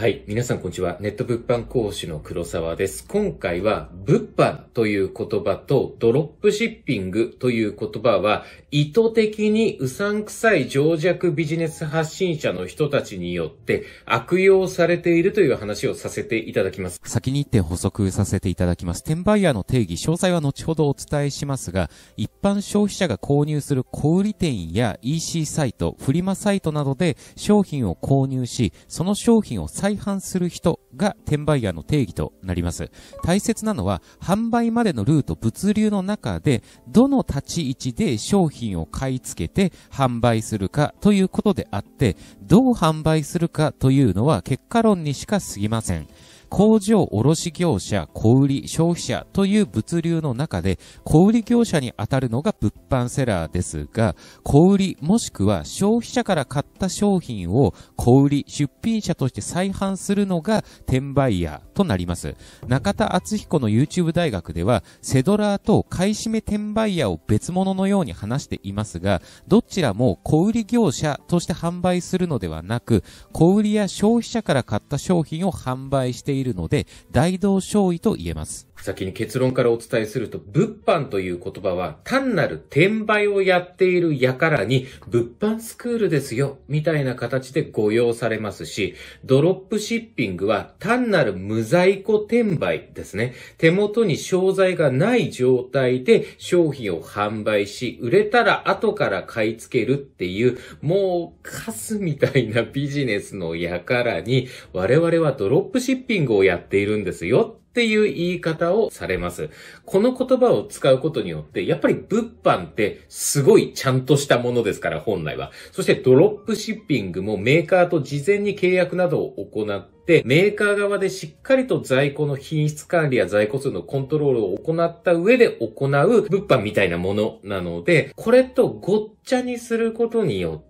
はい。皆さんこんにちは。ネット物販講師の黒沢です。今回は、物販という言葉とドロップシッピングという言葉は、意図的にうさんくさい情弱ビジネス発信者の人たちによって悪用されているという話をさせていただきます。先に一点補足させていただきます。転売ヤーの定義、詳細は後ほどお伝えしますが、一般消費者が購入する小売店や EC サイト、フリマサイトなどで商品を購入し、その商品を再販する人が転売ヤーの定義となります。大切なのは、販売までのルート、物流の中で、どの立ち位置で商品を買い付けて販売するかということであって、どう販売するかというのは結果論にしか過ぎません。工場卸業者、小売消費者という物流の中で、小売業者に当たるのが物販セラーですが、小売もしくは消費者から買った商品を小売出品者として再販するのが転売ヤーとなります。中田敦彦の YouTube 大学では、セドラーと買い占め転売ヤーを別物のように話していますが、どちらも小売業者として販売するのではなく、小売や消費者から買った商品を販売しているいるので、大同少尉と言えます。先に結論からお伝えすると、物販という言葉は単なる転売をやっている輩に物販スクールですよ、みたいな形で誤用されますし、ドロップシッピングは単なる無在庫転売ですね。手元に商材がない状態で商品を販売し、売れたら後から買い付けるっていう、もうカスみたいなビジネスの輩に、我々はドロップシッピンググをやっているんですよっていう言い方をされます。この言葉を使うことによって、やっぱり物販ってすごいちゃんとしたものですから、本来は。そしてドロップシッピングもメーカーと事前に契約などを行って、メーカー側でしっかりと在庫の品質管理や在庫数のコントロールを行った上で行う物販みたいなものなので、これとごっちゃにすることによって、、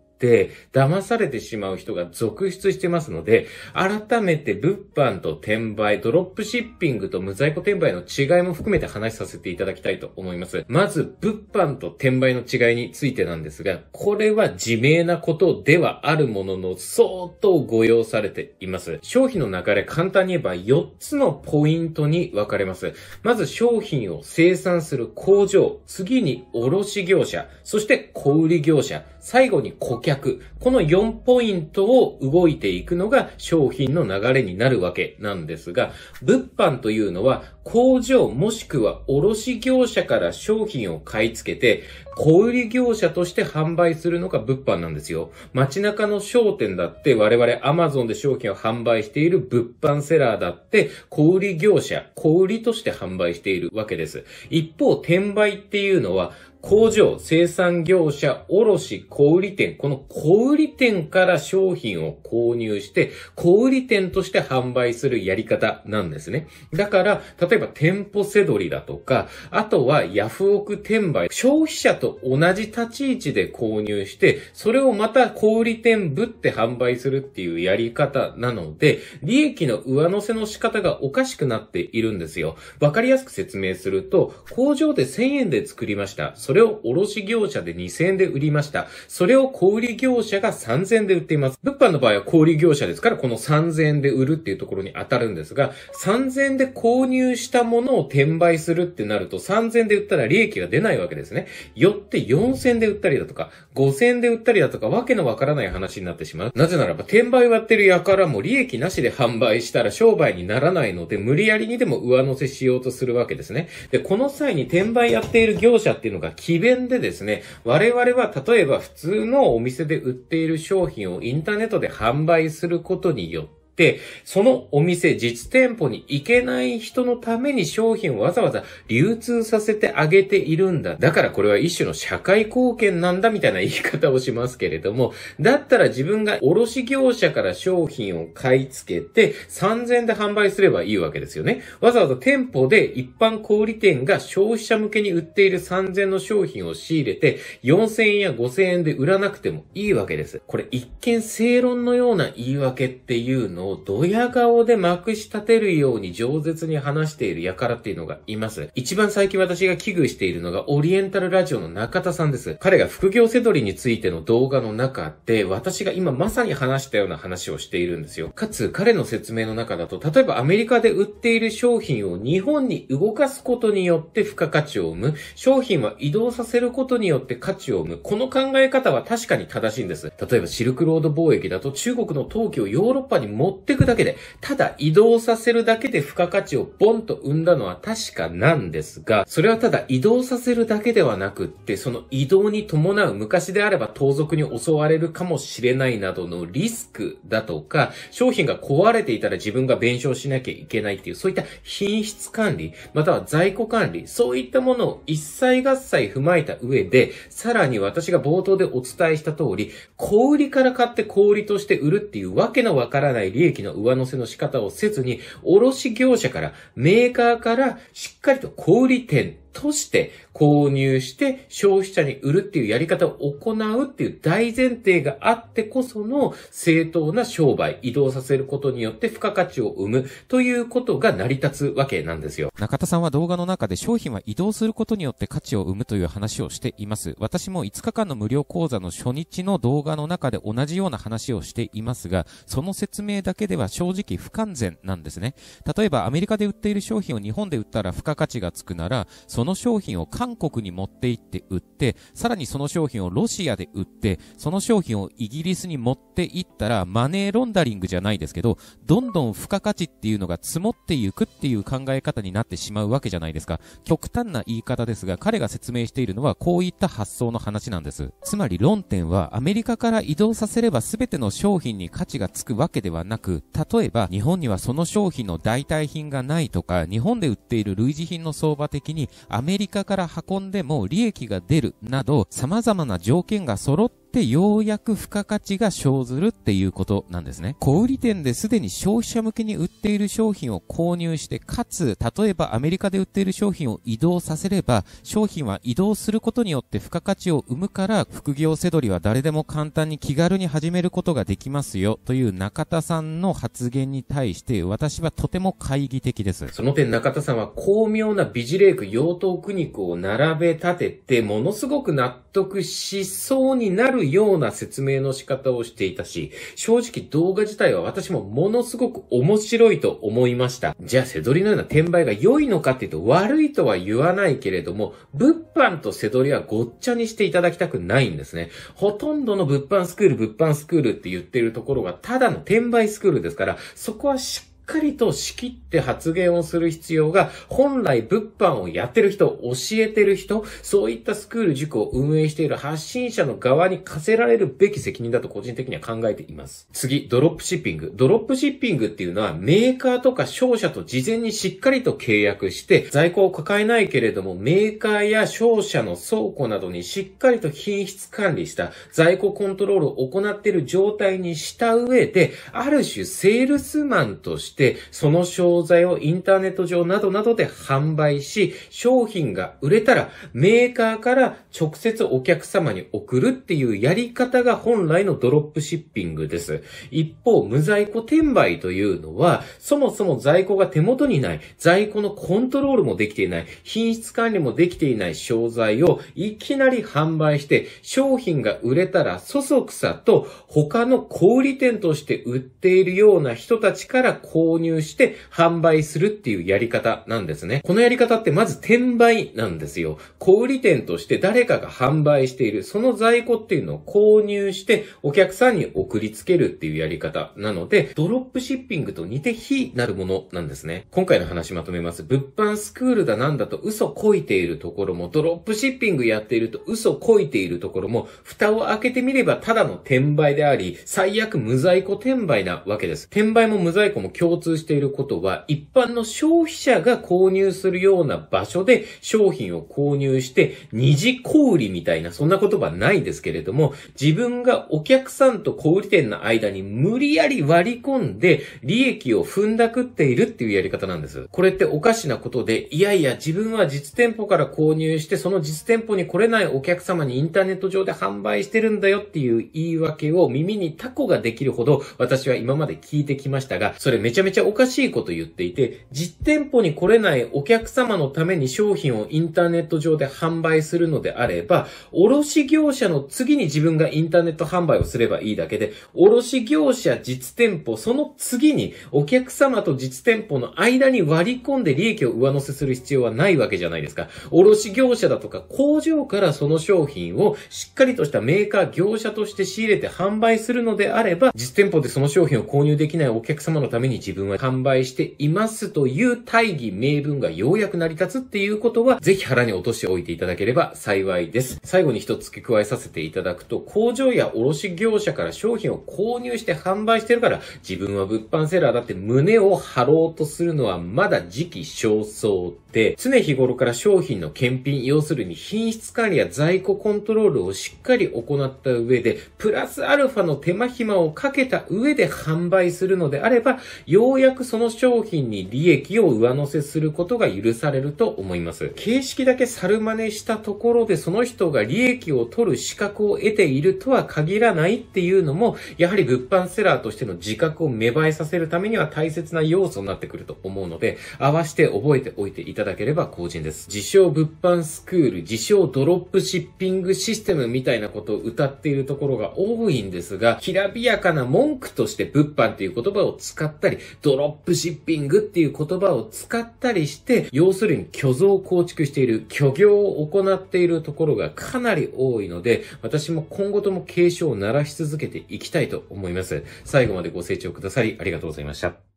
騙されてしまう人が続出してますので、改めて物販と転売、ドロップシッピングと無在庫転売の違いも含めて話させていただきたいと思います。まず、物販と転売の違いについてなんですが、これは自明なことではあるものの、相当ご用されています。商品の流れ、簡単に言えば4つのポイントに分かれます。まず、商品を生産する工場、次に卸業者、そして小売業者、最後に顧客客。この4ポイントを動いていくのが商品の流れになるわけなんですが、物販というのは工場もしくは卸業者から商品を買い付けて、小売業者として販売するのが物販なんですよ。街中の商店だって我々 Amazon で商品を販売している物販セラーだって小売業者、小売として販売しているわけです。一方、転売っていうのは工場、生産業者、卸、小売店、この小売店から商品を購入して、小売店として販売するやり方なんですね。だから、例えば店舗せどりだとか、あとはヤフオク転売、消費者と同じ立ち位置で購入して、それをまた小売店ぶって販売するっていうやり方なので、利益の上乗せの仕方がおかしくなっているんですよ。わかりやすく説明すると、工場で1000円で作りました。それを卸業者で2000円で売りました。それを小売業者が3000円で売っています。物販の場合は小売業者ですから、この3000円で売るっていうところに当たるんですが、3000円で購入したものを転売するってなると、3000円で売ったら利益が出ないわけですね。よって4000円で売ったりだとか、5000円で売ったりだとか、わけのわからない話になってしまう。なぜならば、転売をやってる輩も利益なしで販売したら商売にならないので、無理やりにでも上乗せしようとするわけですね。で、この際に転売やっている業者っていうのが奇弁でですね、我々は例えば普通のお店で売っている商品をインターネットで販売することによって、で、そのお店、実店舗に行けない人のために商品をわざわざ流通させてあげているんだ。だからこれは一種の社会貢献なんだみたいな言い方をしますけれども、だったら自分が卸業者から商品を買い付けて3000円で販売すればいいわけですよね。わざわざ店舗で一般小売店が消費者向けに売っている3000円の商品を仕入れて4000円や5000円で売らなくてもいいわけです。これ一見正論のような言い訳っていうののをドヤ顔でまくし立てるように饒舌に話している輩っていうのがいます。一番最近私が危惧しているのがオリエンタルラジオの中田さんです。彼が副業せどりについての動画の中で、私が今まさに話したような話をしているんですよ。かつ、彼の説明の中だと、例えばアメリカで売っている商品を日本に動かすことによって付加価値を生む、商品は移動させることによって価値を生む、この考え方は確かに正しいんです。例えばシルクロード貿易だと中国の陶器をヨーロッパに持持ってくだけで、ただ移動させるだけで付加価値をボンと生んだのは確かなんですが、それはただ移動させるだけではなくって、その移動に伴う昔であれば盗賊に襲われるかもしれないなどのリスクだとか、商品が壊れていたら自分が弁償しなきゃいけないっていう、そういった品質管理、または在庫管理、そういったものを一切合切踏まえた上で、さらに私が冒頭でお伝えした通り、小売から買って小売として売るっていうわけのわからない利益の上乗せの仕方をせずに、卸業者から、メーカーからしっかりと小売店として購入して消費者に売るっていうやり方を行うっていう大前提があってこその正当な商売、移動させることによって付加価値を生むということが成り立つわけなんですよ。中田さんは動画の中で商品は移動することによって価値を生むという話をしています。私も5日間の無料講座の初日の動画の中で同じような話をしていますが、その説明だけでは正直不完全なんですね。例えばアメリカで売っている商品を日本で売ったら付加価値がつくなら、そその商品を韓国に持って行って売って、さらにその商品をロシアで売って、その商品をイギリスに持って行ったら、マネーロンダリングじゃないですけど、どんどん付加価値っていうのが積もっていくっていう考え方になってしまうわけじゃないですか。極端な言い方ですが、彼が説明しているのはこういった発想の話なんです。つまり論点は、アメリカから移動させれば全ての商品に価値がつくわけではなく、例えば、日本にはその商品の代替品がないとか、日本で売っている類似品の相場的にアメリカから運んでも利益が出るなど様々な条件が揃っってようやく付加価値が生ずるっていうことなんですね。小売店ですでに消費者向けに売っている商品を購入して、かつ、例えばアメリカで売っている商品を移動させれば、商品は移動することによって付加価値を生むから、副業せどりは誰でも簡単に気軽に始めることができますよ、という中田さんの発言に対して、私はとても懐疑的です。その点中田さんは巧妙なビジレーク、妖刀苦肉を並べ立てて、ものすごく納得しそうになるるような説明の仕方をしていたし、正直動画自体は私もものすごく面白いと思いました。じゃあ、せどりのような転売が良いのかっていうと悪いとは言わないけれども、物販とせどりはごっちゃにしていただきたくないんですね。ほとんどの物販スクール、物販スクールって言ってるところがただの転売スクールですから、そこはしっかりと仕切って発言をする必要が、本来物販をやってる人、教えてる人、そういったスクール塾を運営している発信者の側に課せられるべき責任だと個人的には考えています。次、ドロップシッピング。ドロップシッピングっていうのは、メーカーとか商社と事前にしっかりと契約して、在庫を抱えないけれども、メーカーや商社の倉庫などにしっかりと品質管理した在庫コントロールを行っている状態にした上で、ある種セールスマンとして、、その商材をインターネット上などなどで販売し、商品が売れたらメーカーから直接お客様に送るっていうやり方が本来のドロップシッピングです。一方、無在庫転売というのは、そもそも在庫が手元にない、在庫のコントロールもできていない、品質管理もできていない商材をいきなり販売して、商品が売れたらそそくさと他の小売店として売っているような人たちから購購入して販売するっていうやり方なんですね。このやり方ってまず転売なんですよ。小売店として誰かが販売している、その在庫っていうのを購入してお客さんに送りつけるっていうやり方なので、ドロップシッピングと似て非なるものなんですね。今回の話まとめます。物販スクールだなんだと嘘こいているところも、ドロップシッピングやっていると嘘こいているところも、蓋を開けてみればただの転売であり、最悪無在庫転売なわけです。転売も無在庫も共共通していることは、一般の消費者が購入するような場所で商品を購入して、二次小売みたいな、そんな言葉ないですけれども、自分がお客さんと小売店の間に無理やり割り込んで、利益を踏んだくっているっていうやり方なんです。これっておかしなことで、いやいや、自分は実店舗から購入して、その実店舗に来れないお客様にインターネット上で販売してるんだよっていう言い訳を耳にタコができるほど、私は今まで聞いてきましたが、それめちゃちゃめちゃおかしいこと言っていて、実店舗に来れないお客様のために商品をインターネット上で販売するのであれば、卸業者の次に自分がインターネット販売をすればいいだけで、卸業者、実店舗、その次にお客様と実店舗の間に割り込んで利益を上乗せする必要はないわけじゃないですか。卸業者だとか工場からその商品をしっかりとしたメーカー、業者として仕入れて販売するのであれば、実店舗でその商品を購入できないお客様のために自自分は販売していますという大義名分がようやく成り立つっていうことは、ぜひ腹に落としておいていただければ幸いです。最後に一つ付け加えさせていただくと、工場や卸業者から商品を購入して販売してるから、自分は物販セラーだって胸を張ろうとするのはまだ時期尚早、常日頃から商品の検品、要するに品質管理や在庫コントロールをしっかり行った上で、プラスアルファの手間暇をかけた上で販売するのであれば、ようやくその商品に利益を上乗せすることが許されると思います。形式だけ猿真似したところでその人が利益を取る資格を得ているとは限らないっていうのも、やはり物販セラーとしての自覚を芽生えさせるためには大切な要素になってくると思うので、合わせて覚えておいていたただければ幸人です。自称物販スクール、自称ドロップシッピングシステムみたいなことを歌っているところが多いんですが、きらびやかな文句として物販っていう言葉を使ったり、ドロップシッピングっていう言葉を使ったりして、要するに虚像を構築している、虚業を行っているところがかなり多いので、私も今後とも警鐘を鳴らし続けていきたいと思います。最後までご清聴くださりありがとうございました。